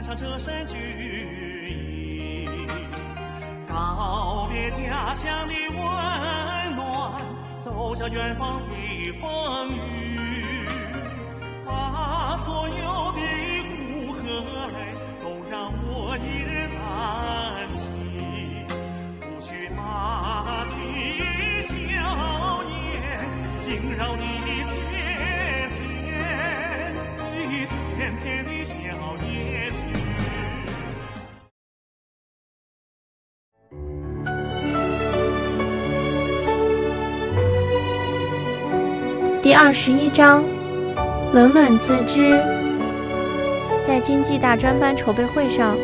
穿上这身军衣，告别家乡的温暖，走向远方的风雨。把所有的苦和累都让我一人担起，不许马蹄硝烟惊扰你的。第二十一章，冷暖自知。在经济大专班筹备会上，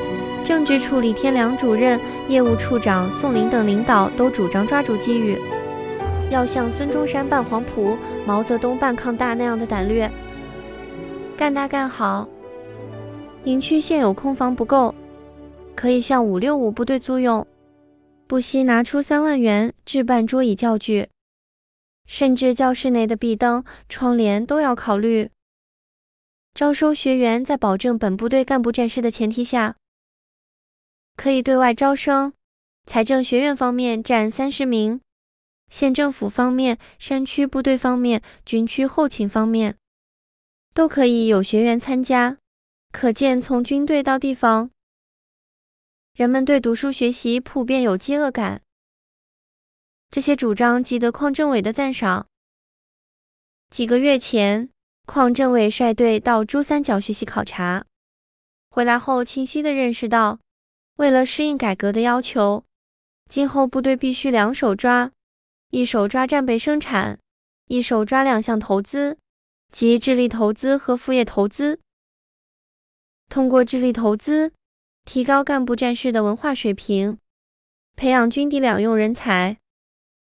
政治处李天良主任、业务处长宋林等领导都主张抓住机遇，要像孙中山办黄埔、毛泽东办抗大那样的胆略。干大干好。营区现有空房不够，可以向五六五部队租用。不惜拿出三万元置办桌椅教具，甚至教室内的壁灯、窗帘都要考虑。招收学员在保证本部队干部战士的前提下，可以对外招生。财政学院方面占三十名，县政府方面、山区部队方面、军区后勤方面。都可以有学员参加，可见从军队到地方，人们对读书学习普遍有饥饿感。这些主张值得邝政委的赞赏。几个月前，邝政委率队到珠三角学习考察，回来后清晰地认识到，为了适应改革的要求，今后部队必须两手抓，一手抓战备生产，一手抓两项投资。即智力投资和副业投资。通过智力投资，提高干部战士的文化水平，培养军地两用人才；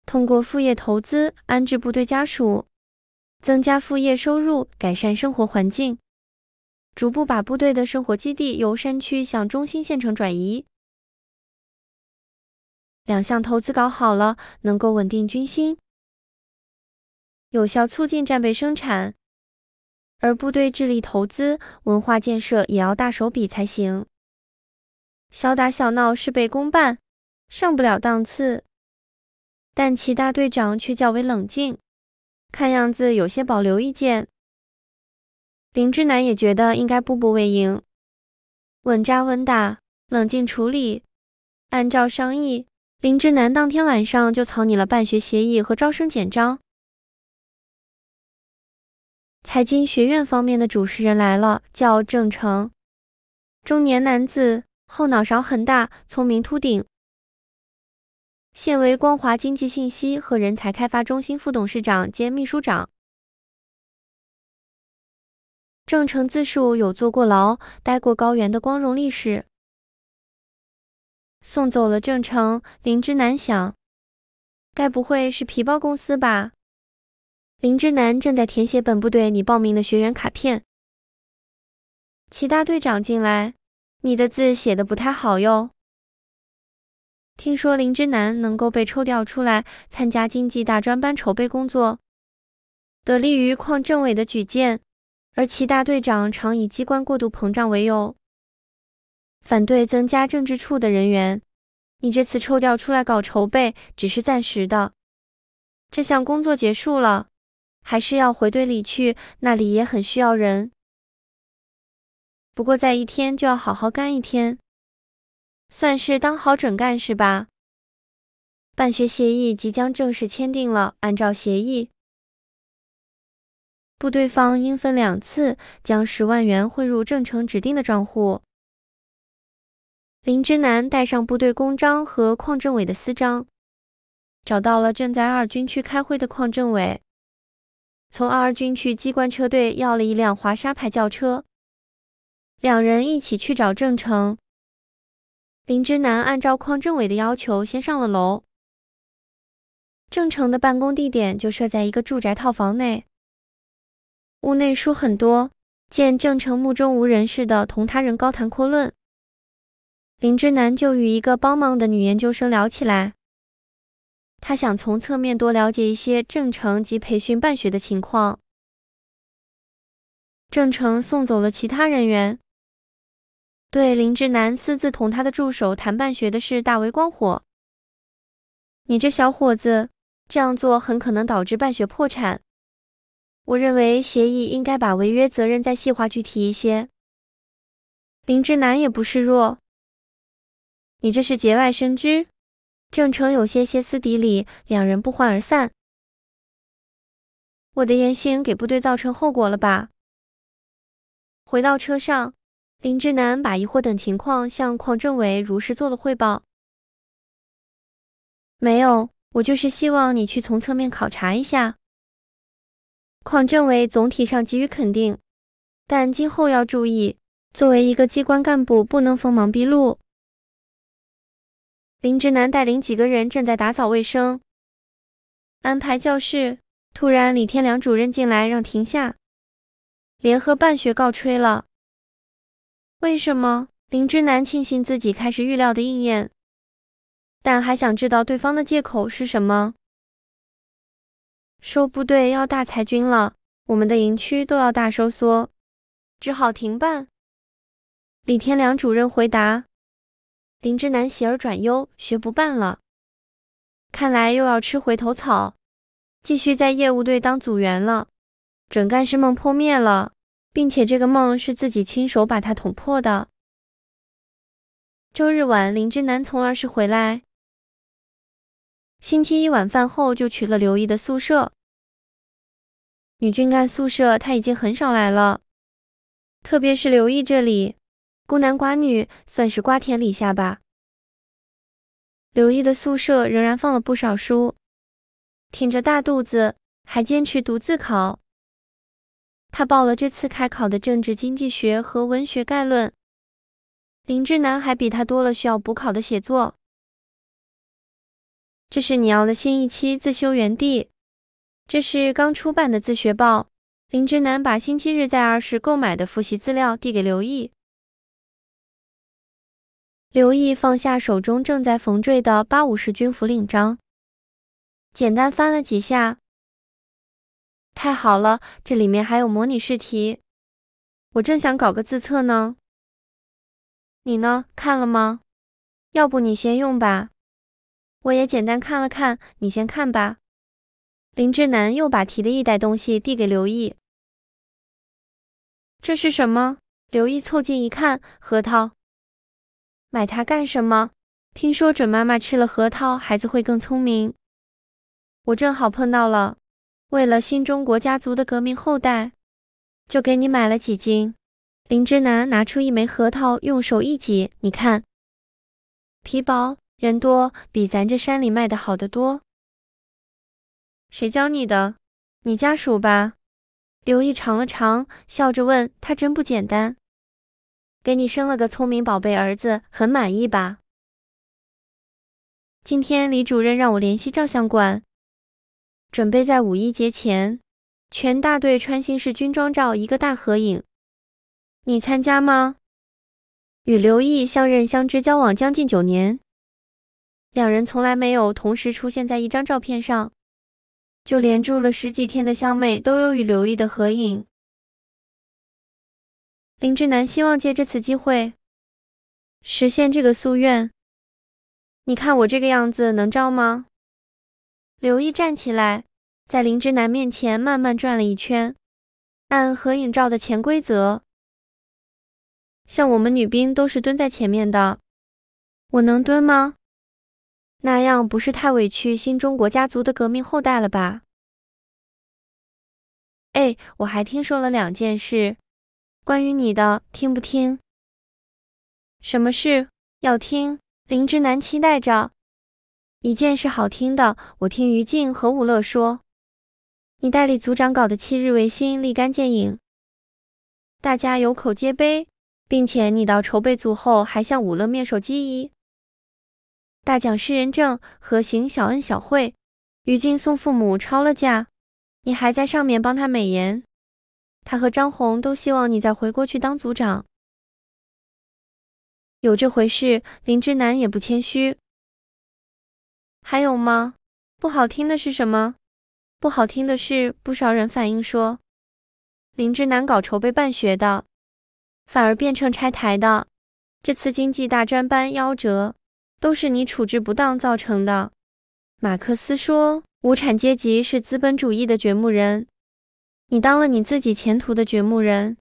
通过副业投资，安置部队家属，增加副业收入，改善生活环境。逐步把部队的生活基地由山区向中心县城转移。两项投资搞好了，能够稳定军心，有效促进战备生产。而部队智力投资、文化建设也要大手笔才行，小打小闹事倍功半，上不了档次。但齐大队长却较为冷静，看样子有些保留意见。林志南也觉得应该步步为营，稳扎稳打，冷静处理。按照商议，林志南当天晚上就草拟了办学协议和招生简章。财经学院方面的主持人来了，叫郑成，中年男子，后脑勺很大，聪明秃顶。现为光华经济信息和人才开发中心副董事长兼秘书长。郑成自述有坐过牢、待过高原的光荣历史。送走了郑成，林之南想，该不会是皮包公司吧？林之南正在填写本部队你报名的学员卡片。齐大队长进来，你的字写的不太好哟。听说林之南能够被抽调出来参加经济大专班筹备工作，得力于矿政委的举荐。而齐大队长常以机关过度膨胀为由，反对增加政治处的人员。你这次抽调出来搞筹备，只是暂时的。这项工作结束了。还是要回队里去，那里也很需要人。不过在一天就要好好干一天，算是当好准干事吧。办学协议即将正式签订了，按照协议，部队方应分两次将十万元汇入郑成指定的账户。林之南带上部队公章和矿政委的私章，找到了正在二军区开会的矿政委。从二军区机关车队要了一辆华沙牌轿车，两人一起去找郑成。林之南按照邝政委的要求，先上了楼。郑成的办公地点就设在一个住宅套房内，屋内书很多。见郑成目中无人似的同他人高谈阔论，林之南就与一个帮忙的女研究生聊起来。他想从侧面多了解一些郑成及培训办学的情况。郑成送走了其他人员，对林志南私自同他的助手谈办学的事大为光火。你这小伙子，这样做很可能导致办学破产。我认为协议应该把违约责任再细化具体一些。林志南也不示弱，你这是节外生枝。郑成有些歇斯底里，两人不欢而散。我的言行给部队造成后果了吧？回到车上，林志南把疑惑等情况向邝政委如实做了汇报。没有，我就是希望你去从侧面考察一下。邝政委总体上给予肯定，但今后要注意，作为一个机关干部，不能锋芒毕露。林之南带领几个人正在打扫卫生、安排教室，突然李天良主任进来，让停下，联合办学告吹了。为什么？林之南庆幸自己开始预料的应验，但还想知道对方的借口是什么。说部队要大裁军了，我们的营区都要大收缩，只好停办。李天良主任回答。林之南喜而转忧，学不办了，看来又要吃回头草，继续在业务队当组员了，准干事梦破灭了，并且这个梦是自己亲手把它捅破的。周日晚，林之南从儿时回来，星期一晚饭后就去了刘毅的宿舍，女军干宿舍他已经很少来了，特别是刘毅这里。孤男寡女算是瓜田李下吧。刘毅的宿舍仍然放了不少书，挺着大肚子还坚持独自考。他报了这次开考的政治经济学和文学概论。林之南还比他多了需要补考的写作。这是你要的新一期《自修园地》，这是刚出版的自学报。林之南把星期日在二时购买的复习资料递给刘毅。刘毅放下手中正在缝缀的八五式军服领章，简单翻了几下。太好了，这里面还有模拟试题，我正想搞个自测呢。你呢，看了吗？要不你先用吧。我也简单看了看，你先看吧。林志南又把提的一袋东西递给刘毅。这是什么？刘毅凑近一看，核桃。买它干什么？听说准妈妈吃了核桃，孩子会更聪明。我正好碰到了，为了新中国家族的革命后代，就给你买了几斤。林之南拿出一枚核桃，用手一挤，你看，皮薄人多，比咱这山里卖的好得多。谁教你的？你家属吧？刘毅尝了尝，笑着问：“他真不简单。”给你生了个聪明宝贝儿子，很满意吧？今天李主任让我联系照相馆，准备在五一节前全大队穿新式军装照一个大合影，你参加吗？与刘毅相认、相知、交往将近九年，两人从来没有同时出现在一张照片上，就连住了十几天的香妹，都有与刘毅的合影。林志南希望借这次机会实现这个夙愿。你看我这个样子能照吗？刘毅站起来，在林之南面前慢慢转了一圈。按合影照的潜规则，像我们女兵都是蹲在前面的，我能蹲吗？那样不是太委屈新中国家族的革命后代了吧？哎，我还听说了两件事。关于你的，听不听？什么事要听？林之南期待着。一件是好听的，我听于静和武乐说，你代理组长搞的七日维新立竿见影，大家有口皆碑，并且你到筹备组后还向武乐面授机宜，大奖诗人证和行小恩小惠。于静送父母抄了价，你还在上面帮他美言。他和张红都希望你再回国去当组长。有这回事？林之南也不谦虚。还有吗？不好听的是什么？不好听的是，不少人反映说，林之南搞筹备办学的，反而变成拆台的。这次经济大专班夭折，都是你处置不当造成的。马克思说，无产阶级是资本主义的掘墓人。你当了你自己前途的掘墓人。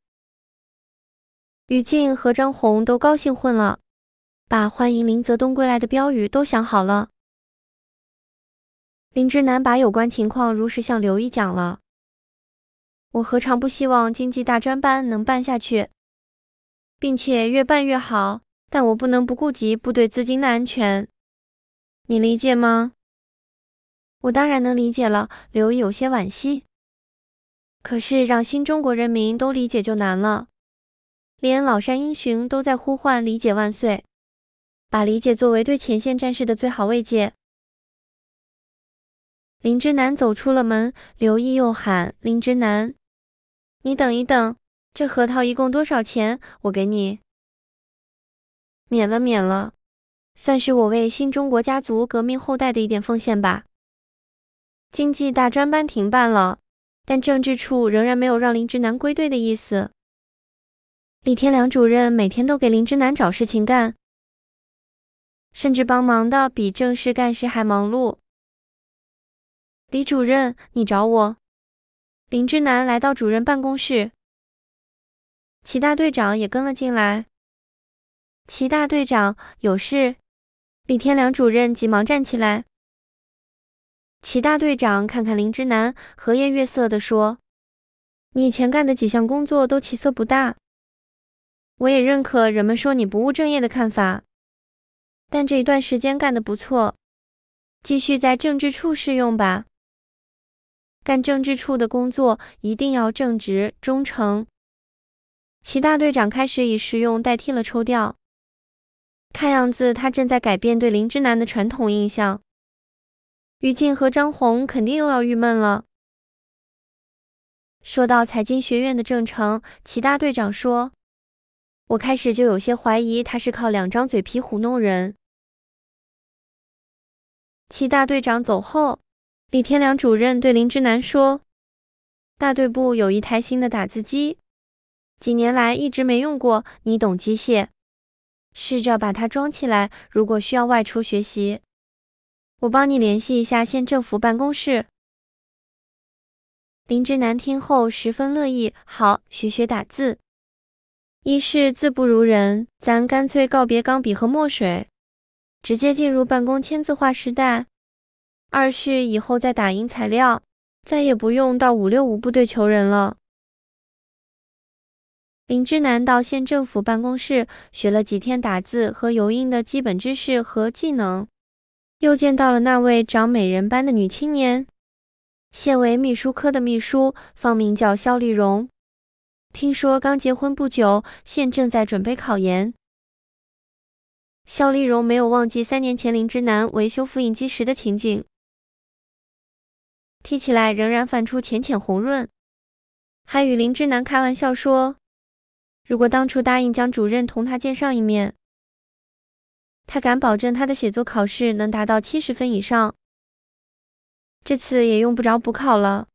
于静和张红都高兴混了，把欢迎林泽东归来的标语都想好了。林之南把有关情况如实向刘毅讲了。我何尝不希望经济大专班能办下去，并且越办越好？但我不能不顾及部队资金的安全，你理解吗？我当然能理解了。刘毅有些惋惜。可是让新中国人民都理解就难了，连老山英雄都在呼唤理解万岁，把理解作为对前线战士的最好慰藉。林之南走出了门，刘毅又喊：“林之南，你等一等，这核桃一共多少钱？我给你免了，免了，算是我为新中国家族革命后代的一点奉献吧。经济大专班停办了。”但政治处仍然没有让林之南归队的意思。李天良主任每天都给林之南找事情干，甚至帮忙的比正式干事还忙碌。李主任，你找我？林之南来到主任办公室，齐大队长也跟了进来。齐大队长有事。李天良主任急忙站起来。齐大队长看看林之南，和颜悦色的说：“你以前干的几项工作都起色不大，我也认可人们说你不务正业的看法。但这一段时间干的不错，继续在政治处试用吧。干政治处的工作一定要正直忠诚。”齐大队长开始以试用代替了抽调，看样子他正在改变对林之南的传统印象。于静和张红肯定又要郁闷了。说到财经学院的郑成，齐大队长说：“我开始就有些怀疑他是靠两张嘴皮糊弄人。”齐大队长走后，李天良主任对林之南说：“大队部有一台新的打字机，几年来一直没用过，你懂机械，试着把它装起来。如果需要外出学习。”我帮你联系一下县政府办公室。林之南听后十分乐意。好，学学打字。一是字不如人，咱干脆告别钢笔和墨水，直接进入办公签字化时代。二是以后再打印材料，再也不用到五六五部队求人了。林之南到县政府办公室学了几天打字和油印的基本知识和技能。又见到了那位长美人般的女青年，现为秘书科的秘书，芳名叫肖丽蓉。听说刚结婚不久，现正在准备考研。肖丽蓉没有忘记三年前林之南维修复印机时的情景，提起来仍然泛出浅浅红润，还与林之南开玩笑说：“如果当初答应江主任同他见上一面。”他敢保证他的写作考试能达到七十分以上，这次也用不着补考了。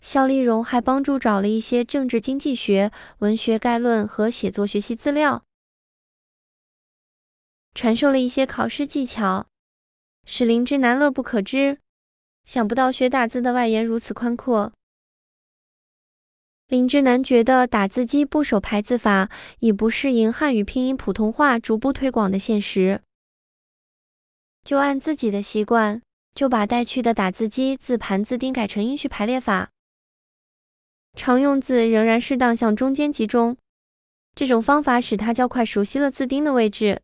肖丽荣还帮助找了一些政治经济学、文学概论和写作学习资料，传授了一些考试技巧，使林之南乐不可支。想不到学大字的外延如此宽阔。林之南觉得打字机部首排字法已不适应汉语拼音普通话逐步推广的现实，就按自己的习惯，就把带去的打字机字盘字钉改成音序排列法，常用字仍然适当向中间集中。这种方法使他较快熟悉了字钉的位置。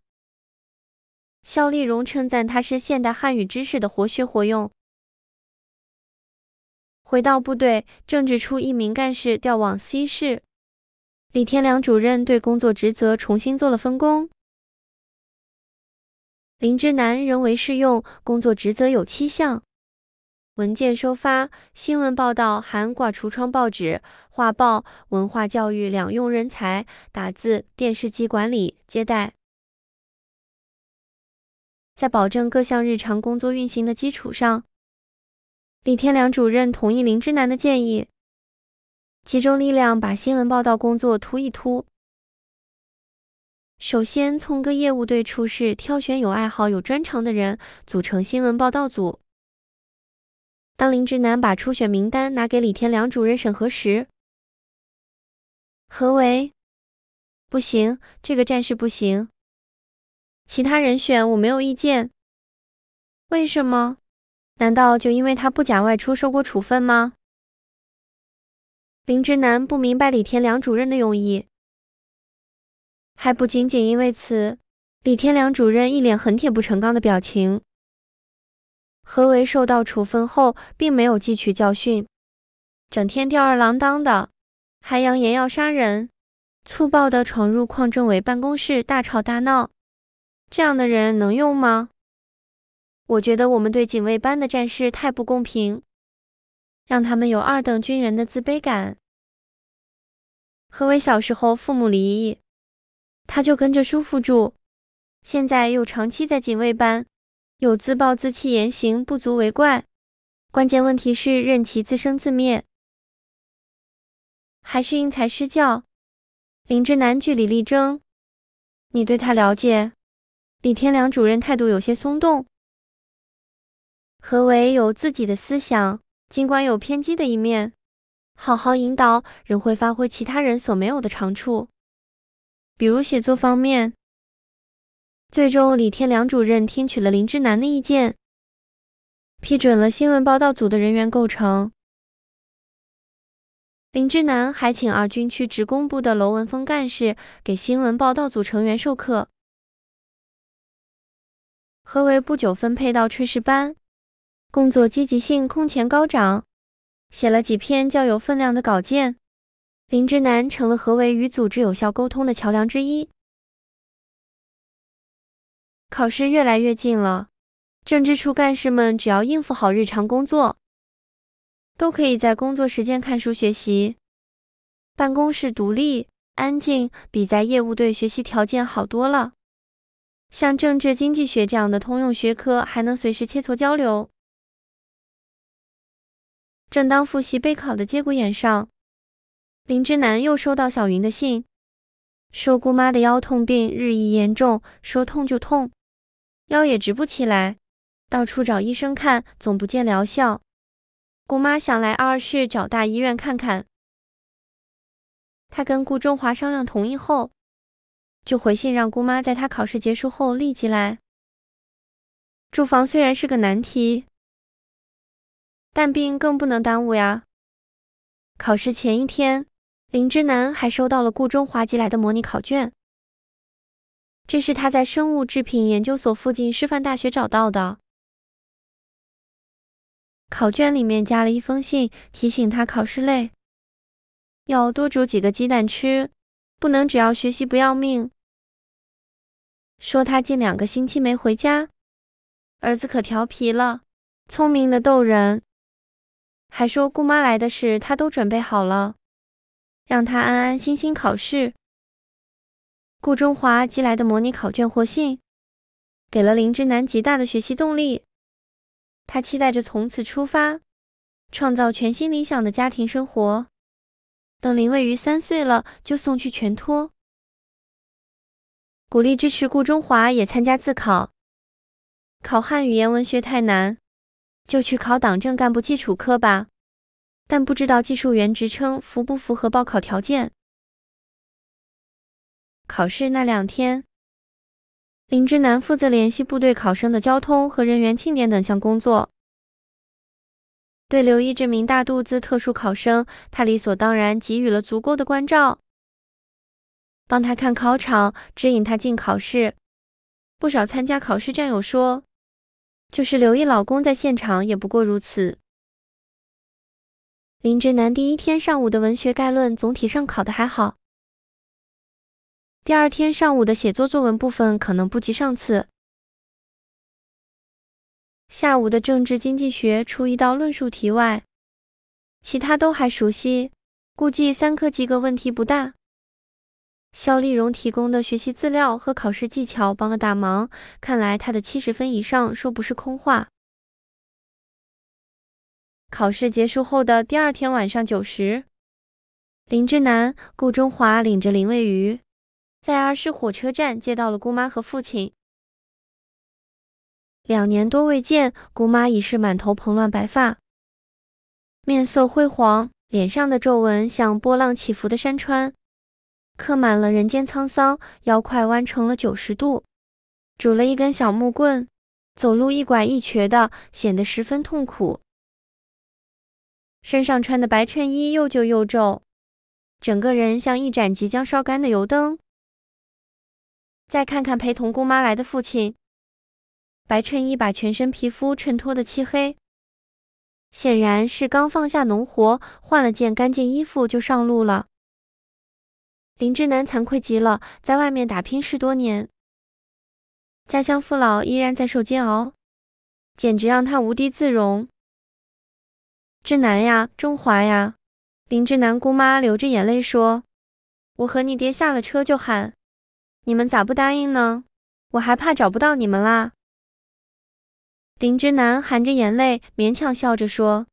肖丽荣称赞他是现代汉语知识的活学活用。回到部队政治处，一名干事调往 C 市。李天良主任对工作职责重新做了分工。林之南仍为试用，工作职责有七项：文件收发、新闻报道、含挂橱窗报纸、画报、文化教育两用人才、打字、电视机管理、接待。在保证各项日常工作运行的基础上。李天良主任同意林之南的建议，集中力量把新闻报道工作突一突。首先，从各业务队处是挑选有爱好、有专长的人组成新闻报道组。当林之南把初选名单拿给李天良主任审核时，何为？不行，这个战士不行。其他人选我没有意见。为什么？难道就因为他不假外出受过处分吗？林之南不明白李天良主任的用意。还不仅仅因为此，李天良主任一脸恨铁不成钢的表情。何为受到处分后并没有汲取教训，整天吊儿郎当的，还扬言要杀人，粗暴地闯入矿政委办公室大吵大闹，这样的人能用吗？我觉得我们对警卫班的战士太不公平，让他们有二等军人的自卑感。何为小时候父母离异，他就跟着叔父住，现在又长期在警卫班，有自暴自弃言行不足为怪。关键问题是任其自生自灭，还是因材施教？林之南据理力争。你对他了解？李天良主任态度有些松动。何为有自己的思想，尽管有偏激的一面，好好引导，仍会发挥其他人所没有的长处，比如写作方面。最终，李天良主任听取了林之南的意见，批准了新闻报道组的人员构成。林之南还请二军区职工部的楼文峰干事给新闻报道组成员授课。何为不久分配到炊事班。工作积极性空前高涨，写了几篇较有分量的稿件。林之南成了何为与组织有效沟通的桥梁之一。考试越来越近了，政治处干事们只要应付好日常工作，都可以在工作时间看书学习。办公室独立安静，比在业务队学习条件好多了。像政治经济学这样的通用学科，还能随时切磋交流。正当复习备考的节骨眼上，林之南又收到小云的信，说姑妈的腰痛病日益严重，说痛就痛，腰也直不起来，到处找医生看，总不见疗效。姑妈想来二市找大医院看看，他跟顾中华商量同意后，就回信让姑妈在他考试结束后立即来。住房虽然是个难题。但病更不能耽误呀。考试前一天，林之南还收到了顾中华寄来的模拟考卷。这是他在生物制品研究所附近师范大学找到的。考卷里面加了一封信，提醒他考试累，要多煮几个鸡蛋吃，不能只要学习不要命。说他近两个星期没回家，儿子可调皮了，聪明的逗人。还说姑妈来的事，他都准备好了，让他安安心心考试。顾中华寄来的模拟考卷或信，给了林之南极大的学习动力。他期待着从此出发，创造全新理想的家庭生活。等林未鱼三岁了，就送去全托。鼓励支持顾中华也参加自考，考汉语言文学太难。就去考党政干部基础科吧，但不知道技术员职称符不符合报考条件。考试那两天，林之南负责联系部队考生的交通和人员庆典等项工作。对刘毅这名大肚子特殊考生，他理所当然给予了足够的关照，帮他看考场，指引他进考试。不少参加考试战友说。就是刘毅老公在现场也不过如此。林之南第一天上午的文学概论总体上考的还好，第二天上午的写作作文部分可能不及上次。下午的政治经济学出一道论述题外，其他都还熟悉，估计三科及格问题不大。肖丽蓉提供的学习资料和考试技巧帮了大忙，看来她的七十分以上说不是空话。考试结束后的第二天晚上九时，林之南、顾中华领着林蔚宇，在二师火车站接到了姑妈和父亲。两年多未见，姑妈已是满头蓬乱白发，面色灰黄，脸上的皱纹像波浪起伏的山川。刻满了人间沧桑，腰快弯成了九十度，拄了一根小木棍，走路一拐一瘸的，显得十分痛苦。身上穿的白衬衣又旧又皱，整个人像一盏即将烧干的油灯。再看看陪同姑妈来的父亲，白衬衣把全身皮肤衬托的漆黑，显然是刚放下农活，换了件干净衣服就上路了。林志南惭愧极了，在外面打拼十多年，家乡父老依然在受煎熬，简直让他无地自容。志南呀，中华呀！林志南姑妈流着眼泪说：“我和你爹下了车就喊，你们咋不答应呢？我还怕找不到你们啦。”林之南含着眼泪，勉强笑着说：“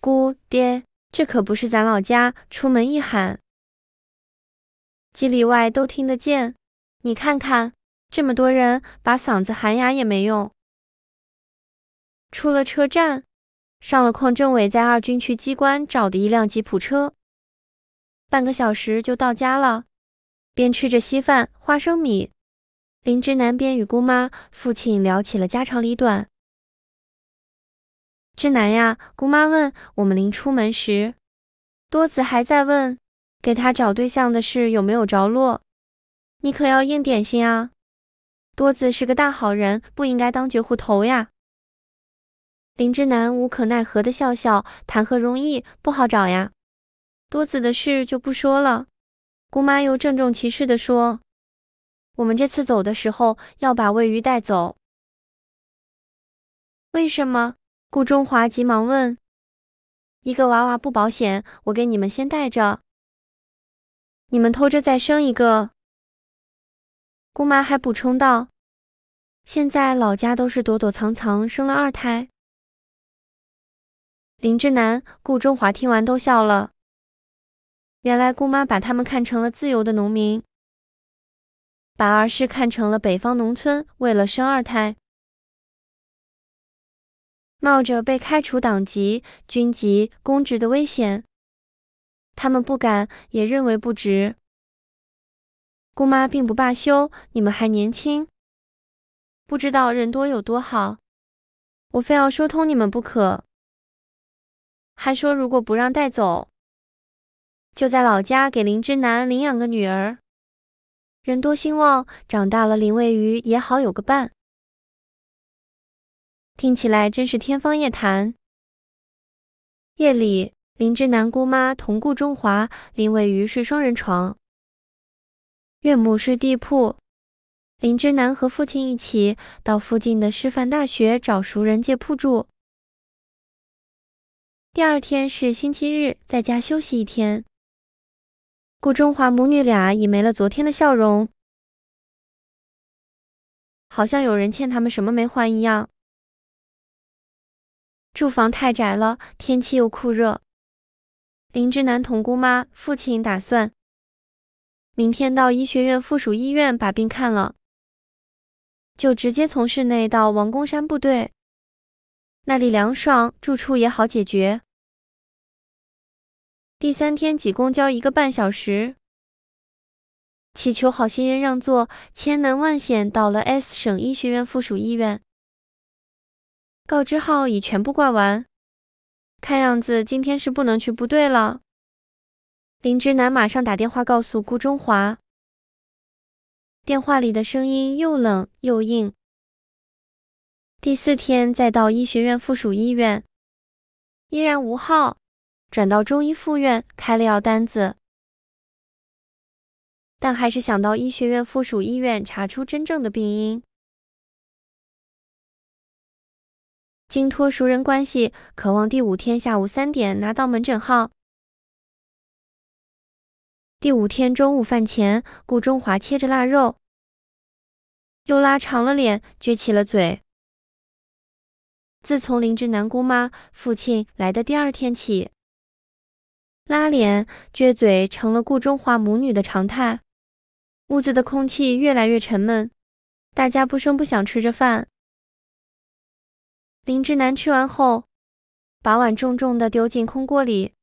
姑爹，这可不是咱老家，出门一喊。”几里外都听得见。你看看，这么多人，把嗓子喊哑也没用。出了车站，上了矿政委在二军区机关找的一辆吉普车，半个小时就到家了。边吃着稀饭、花生米，林之南边与姑妈、父亲聊起了家长里短。之南呀，姑妈问我们临出门时，多子还在问。给他找对象的事有没有着落？你可要硬点心啊！多子是个大好人，不应该当绝户头呀。林之南无可奈何的笑笑，谈何容易，不好找呀。多子的事就不说了。姑妈又郑重其事的说：“我们这次走的时候要把喂鱼带走。”为什么？顾中华急忙问。“一个娃娃不保险，我给你们先带着。”你们偷着再生一个。姑妈还补充道：“现在老家都是躲躲藏藏生了二胎。”林志南、顾中华听完都笑了。原来姑妈把他们看成了自由的农民，把儿时看成了北方农村，为了生二胎，冒着被开除党籍、军籍、公职的危险。他们不敢，也认为不值。姑妈并不罢休，你们还年轻，不知道人多有多好，我非要说通你们不可。还说如果不让带走，就在老家给林之南领养个女儿，人多兴旺，长大了林喂鱼也好有个伴。听起来真是天方夜谭。夜里。林之南姑妈同顾中华、林伟瑜睡双人床，岳母睡地铺。林之南和父亲一起到附近的师范大学找熟人借铺住。第二天是星期日，在家休息一天。顾中华母女俩已没了昨天的笑容，好像有人欠他们什么没还一样。住房太窄了，天气又酷热。林之南同姑妈父亲打算明天到医学院附属医院把病看了，就直接从市内到王公山部队那里凉爽，住处也好解决。第三天挤公交一个半小时，祈求好心人让座，千难万险到了 S 省医学院附属医院，告知号已全部挂完。看样子今天是不能去部队了。林之南马上打电话告诉顾中华，电话里的声音又冷又硬。第四天再到医学院附属医院，依然无号，转到中医附院开了药单子，但还是想到医学院附属医院查出真正的病因。经托熟人关系，渴望第五天下午三点拿到门诊号。第五天中午饭前，顾中华切着腊肉，又拉长了脸，撅起了嘴。自从邻居南姑妈父亲来的第二天起，拉脸、撅嘴成了顾中华母女的常态。屋子的空气越来越沉闷，大家不声不响吃着饭。林之南吃完后，把碗重重的丢进空锅里。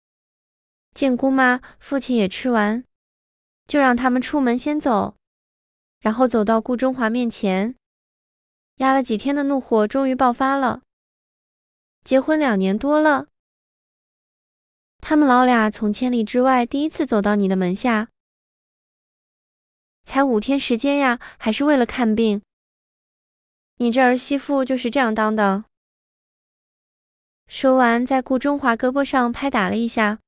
见姑妈、父亲也吃完，就让他们出门先走，然后走到顾中华面前，压了几天的怒火终于爆发了。结婚两年多了，他们老俩从千里之外第一次走到你的门下，才五天时间呀，还是为了看病。你这儿媳妇就是这样当的。说完，在顾中华胳膊上拍打了一下，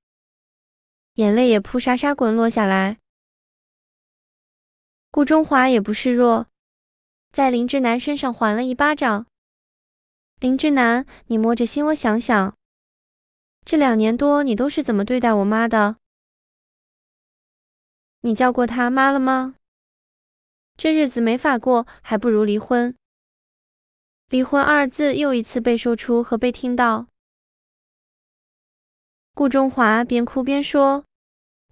眼泪也扑沙沙滚落下来。顾中华也不示弱，在林志南身上还了一巴掌。林志南，你摸着心窝想想，这两年多你都是怎么对待我妈的？你叫过她妈了吗？这日子没法过，还不如离婚。离婚二字又一次被说出和被听到。顾中华边哭边说：“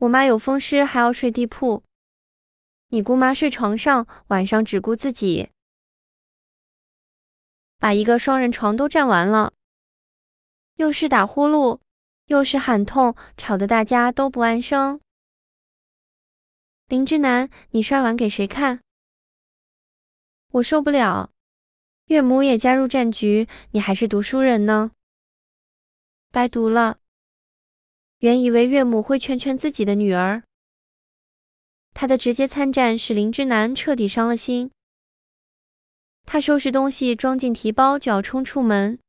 我妈有风湿，还要睡地铺。你姑妈睡床上，晚上只顾自己，把一个双人床都占完了。又是打呼噜，又是喊痛，吵得大家都不安生。”林之南，你摔碗给谁看？我受不了。岳母也加入战局，你还是读书人呢，白读了。原以为岳母会劝劝自己的女儿，她的直接参战使林之南彻底伤了心。他收拾东西装进提包，就要冲出门。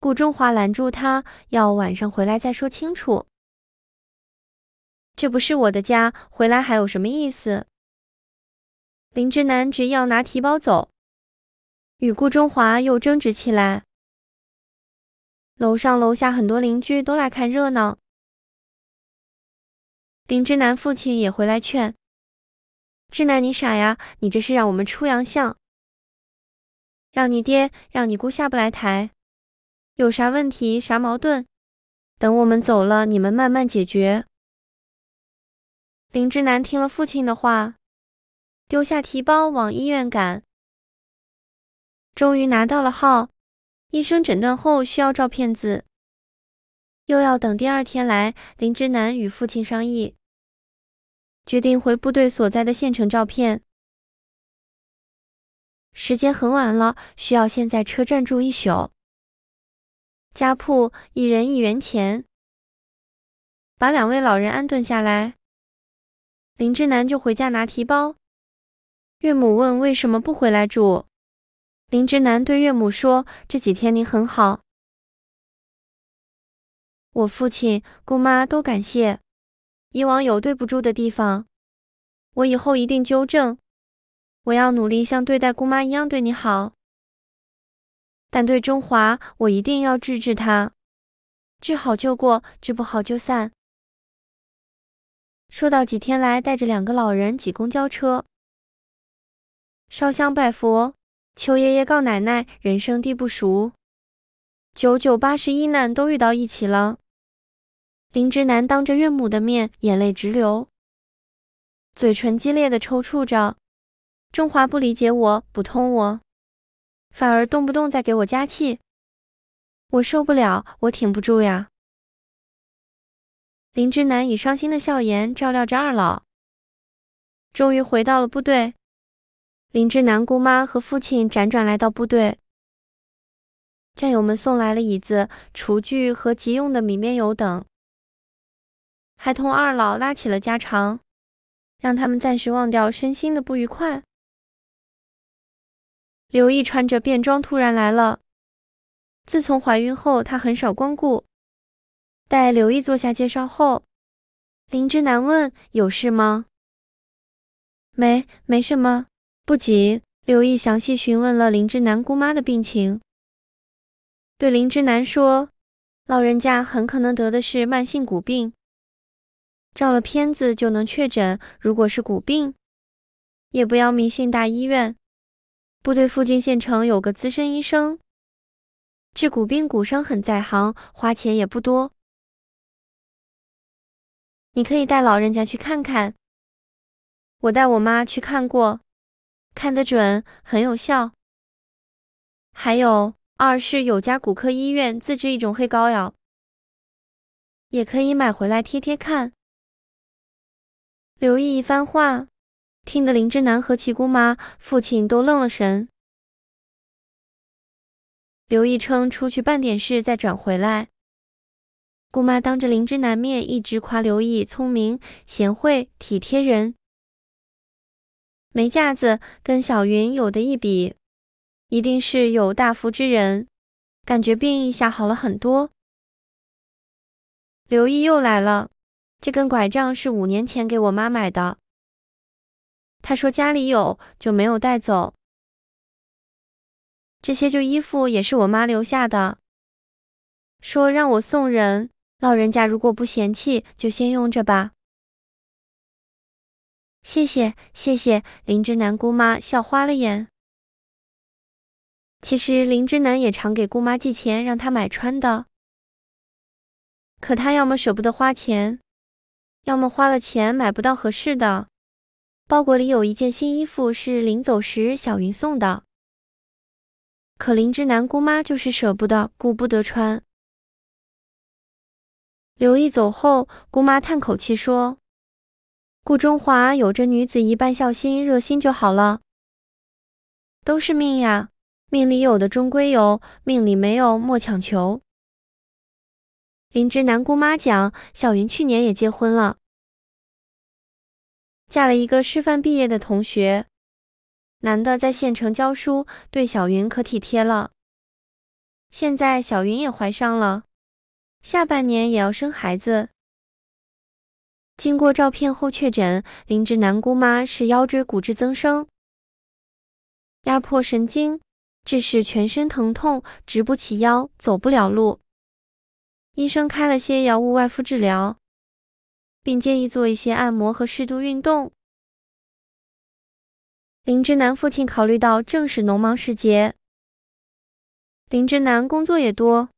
顾中华拦住他，要晚上回来再说清楚。这不是我的家，回来还有什么意思？林之南执意要拿提包走，与顾中华又争执起来。楼上楼下很多邻居都来看热闹。林之南父亲也回来劝：“志南，你傻呀，你这是让我们出洋相，让你爹、让你姑下不来台。有啥问题、啥矛盾，等我们走了，你们慢慢解决。”林之南听了父亲的话。丢下提包往医院赶，终于拿到了号。医生诊断后需要照片子，又要等第二天来。林之南与父亲商议，决定回部队所在的县城照片。时间很晚了，需要先在车站住一宿，家铺一人一元钱，把两位老人安顿下来，林之南就回家拿提包。岳母问：“为什么不回来住？”林之南对岳母说：“这几天你很好，我父亲、姑妈都感谢，以往有对不住的地方，我以后一定纠正。我要努力像对待姑妈一样对你好，但对中华，我一定要治治他，治好就过，治不好就散。”说到几天来带着两个老人挤公交车。烧香拜佛，求爷爷告奶奶，人生地不熟，九九八十一难都遇到一起了。林之南当着岳母的面，眼泪直流，嘴唇激烈的抽搐着。中华不理解我，不通我，反而动不动在给我加气，我受不了，我挺不住呀。林之南以伤心的笑颜照料着二老，终于回到了部队。林志南姑妈和父亲辗转来到部队，战友们送来了椅子、厨具和急用的米面油等，还同二老拉起了家常，让他们暂时忘掉身心的不愉快。刘毅穿着便装突然来了，自从怀孕后，他很少光顾。待刘毅坐下介绍后，林之南问：“有事吗？”“没，没什么。”不急，刘毅详细询问了林之南姑妈的病情，对林之南说：“老人家很可能得的是慢性骨病，照了片子就能确诊。如果是骨病，也不要迷信大医院，部队附近县城有个资深医生，治骨病、骨伤很在行，花钱也不多。你可以带老人家去看看。我带我妈去看过。”看得准，很有效。还有，二是有家骨科医院自制一种黑膏药，也可以买回来贴贴看。刘毅一番话，听得林之南和其姑妈、父亲都愣了神。刘毅称出去办点事再转回来。姑妈当着林之南面一直夸刘毅聪明、贤惠、体贴人。没架子，跟小云有的一比，一定是有大福之人。感觉病一下好了很多。刘毅又来了，这根拐杖是五年前给我妈买的，他说家里有就没有带走。这些旧衣服也是我妈留下的，说让我送人，老人家如果不嫌弃就先用着吧。谢谢，谢谢，林之南姑妈笑花了眼。其实林之南也常给姑妈寄钱，让她买穿的。可他要么舍不得花钱，要么花了钱买不到合适的。包裹里有一件新衣服，是临走时小云送的。可林之南姑妈就是舍不得，顾不得穿。刘毅走后，姑妈叹口气说。顾中华有着女子一半孝心热心就好了，都是命呀，命里有的终归有，命里没有莫强求。林芝南姑妈讲，小云去年也结婚了，嫁了一个师范毕业的同学，男的在县城教书，对小云可体贴了。现在小云也怀上了，下半年也要生孩子。经过照片后确诊，林芝南姑妈是腰椎骨质增生，压迫神经，致使全身疼痛，直不起腰，走不了路。医生开了些药物外敷治疗，并建议做一些按摩和适度运动。林芝南父亲考虑到正是农忙时节，林芝南工作也多，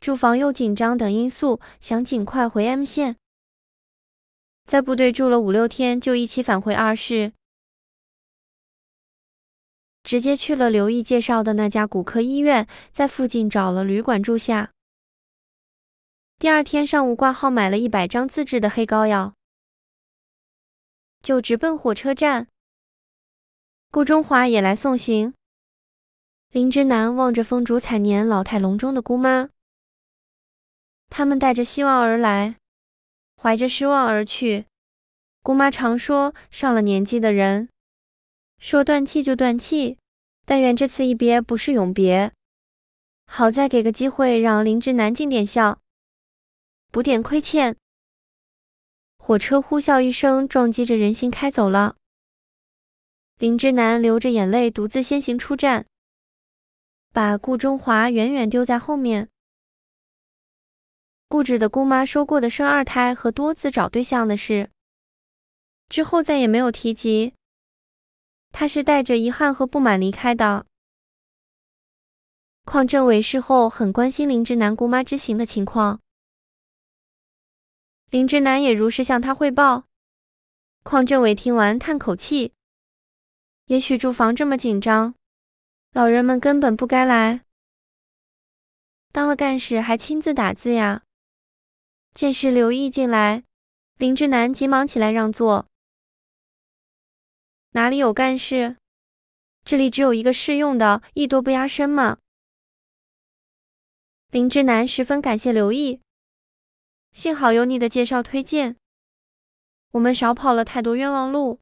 住房又紧张等因素，想尽快回 M 县。在部队住了五六天，就一起返回二市，直接去了刘毅介绍的那家骨科医院，在附近找了旅馆住下。第二天上午挂号，买了一百张自制的黑膏药，就直奔火车站。顾中华也来送行。林之南望着风烛残年、老态龙钟的姑妈，他们带着希望而来。怀着失望而去。姑妈常说，上了年纪的人，说断气就断气。但愿这次一别不是永别。好在给个机会让林之南尽点孝，补点亏欠。火车呼啸一声，撞击着人心开走了。林之南流着眼泪，独自先行出站，把顾中华远远丢在后面。固执的姑妈说过的生二胎和多次找对象的事，之后再也没有提及。他是带着遗憾和不满离开的。邝政委事后很关心林之南姑妈之行的情况，林之南也如实向他汇报。邝政委听完叹口气：“也许住房这么紧张，老人们根本不该来。当了干事还亲自打字呀？”见是刘毅进来，林志南急忙起来让座。哪里有干事？这里只有一个试用的，艺多不压身嘛。林志南十分感谢刘毅，幸好有你的介绍推荐，我们少跑了太多冤枉路。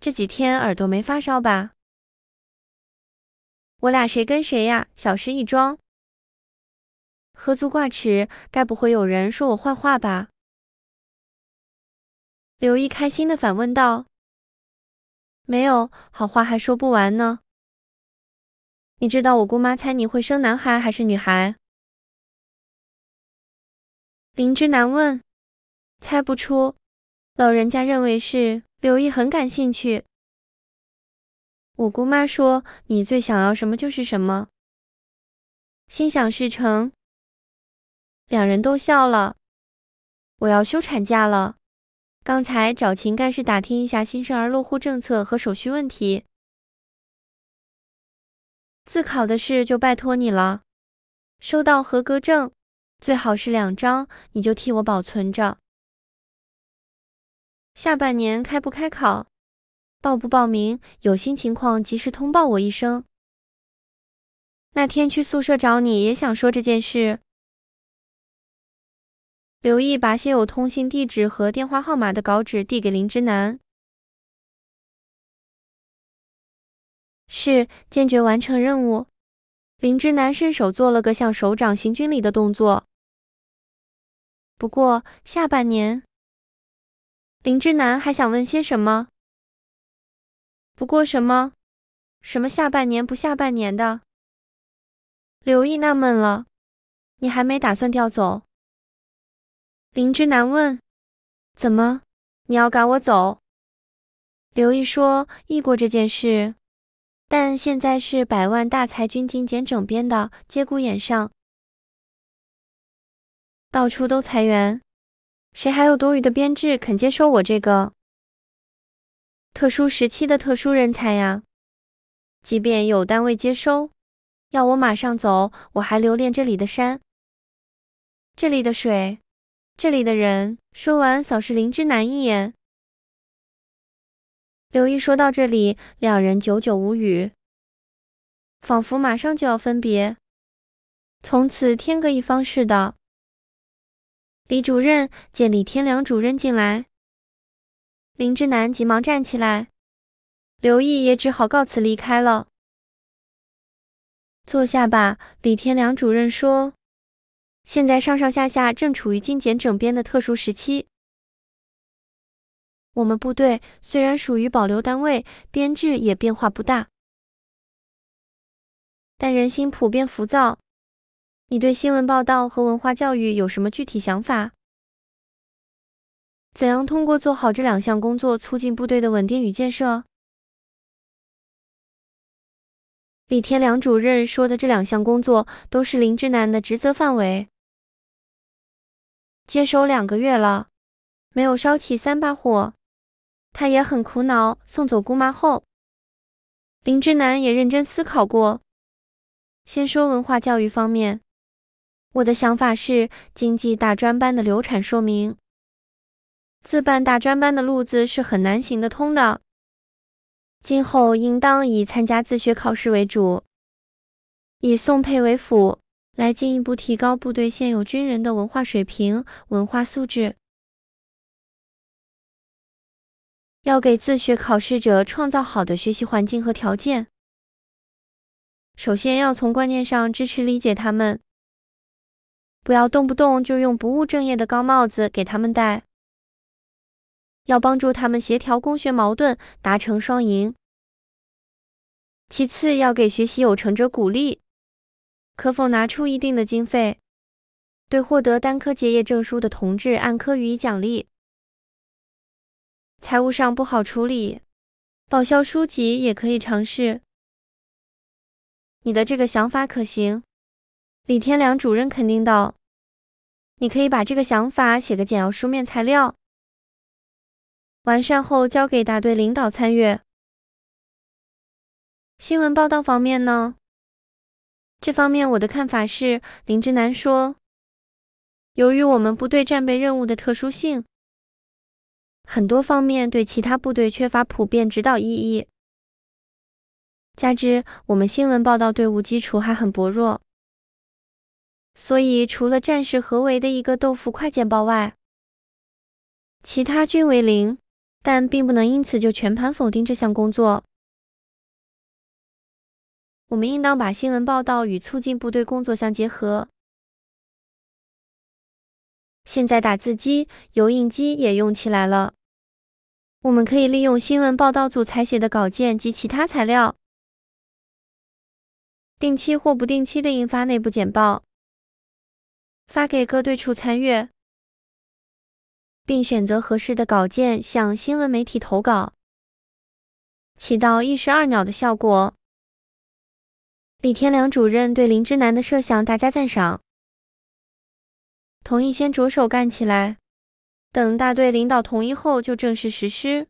这几天耳朵没发烧吧？我俩谁跟谁呀？小事一桩。何足挂齿？该不会有人说我坏话吧？刘毅开心的反问道：“没有，好话还说不完呢。你知道我姑妈猜你会生男孩还是女孩？”林之南问：“猜不出。”老人家认为是刘毅很感兴趣。我姑妈说：“你最想要什么就是什么，心想事成。”两人都笑了。我要休产假了，刚才找秦干事打听一下新生儿落户政策和手续问题。自考的事就拜托你了。收到合格证，最好是两张，你就替我保存着。下半年开不开考，报不报名，有新情况及时通报我一声。那天去宿舍找你也想说这件事。刘毅把写有通信地址和电话号码的稿纸递给林之南，是坚决完成任务。林之南伸手做了个向首长行军礼的动作。不过下半年，林之南还想问些什么？不过什么？什么下半年不下半年的？刘毅纳闷了，你还没打算调走？林之南问：“怎么，你要赶我走？”刘毅说：“议过这件事，但现在是百万大裁军精简整编的节骨眼上，到处都裁员，谁还有多余的编制肯接收我这个特殊时期的特殊人才呀？即便有单位接收，要我马上走，我还留恋这里的山，这里的水。”这里的人说完，扫视林之南一眼。刘毅说到这里，两人久久无语，仿佛马上就要分别，从此天各一方似的。李主任见李天良主任进来，林之南急忙站起来，刘毅也只好告辞离开了。坐下吧，李天良主任说。现在上上下下正处于精简整编的特殊时期，我们部队虽然属于保留单位，编制也变化不大，但人心普遍浮躁。你对新闻报道和文化教育有什么具体想法？怎样通过做好这两项工作，促进部队的稳定与建设？李天良主任说的这两项工作，都是林志南的职责范围。接手两个月了，没有烧起三把火，他也很苦恼。送走姑妈后，林之南也认真思考过。先说文化教育方面，我的想法是：经济大专班的流产说明，自办大专班的路子是很难行得通的。今后应当以参加自学考试为主，以送配为辅。来进一步提高部队现有军人的文化水平、文化素质，要给自学考试者创造好的学习环境和条件。首先要从观念上支持、理解他们，不要动不动就用不务正业的高帽子给他们戴，要帮助他们协调工学矛盾，达成双赢。其次要给学习有成者鼓励。可否拿出一定的经费，对获得单科结业证书的同志按科予以奖励？财务上不好处理，报销书籍也可以尝试。你的这个想法可行。李天良主任肯定道：“你可以把这个想法写个简要书面材料，完善后交给大队领导参阅。”新闻报道方面呢？这方面，我的看法是，林之南说：“由于我们部队战备任务的特殊性，很多方面对其他部队缺乏普遍指导意义。加之我们新闻报道队伍基础还很薄弱，所以除了战时合围的一个豆腐快简报外，其他均为零。但并不能因此就全盘否定这项工作。”我们应当把新闻报道与促进部队工作相结合。现在打字机、油印机也用起来了，我们可以利用新闻报道组采写的稿件及其他材料，定期或不定期的印发内部简报，发给各队处参阅，并选择合适的稿件向新闻媒体投稿，起到一石二鸟的效果。李天良主任对林之南的设想大加赞赏，同意先着手干起来，等大队领导同意后就正式实施。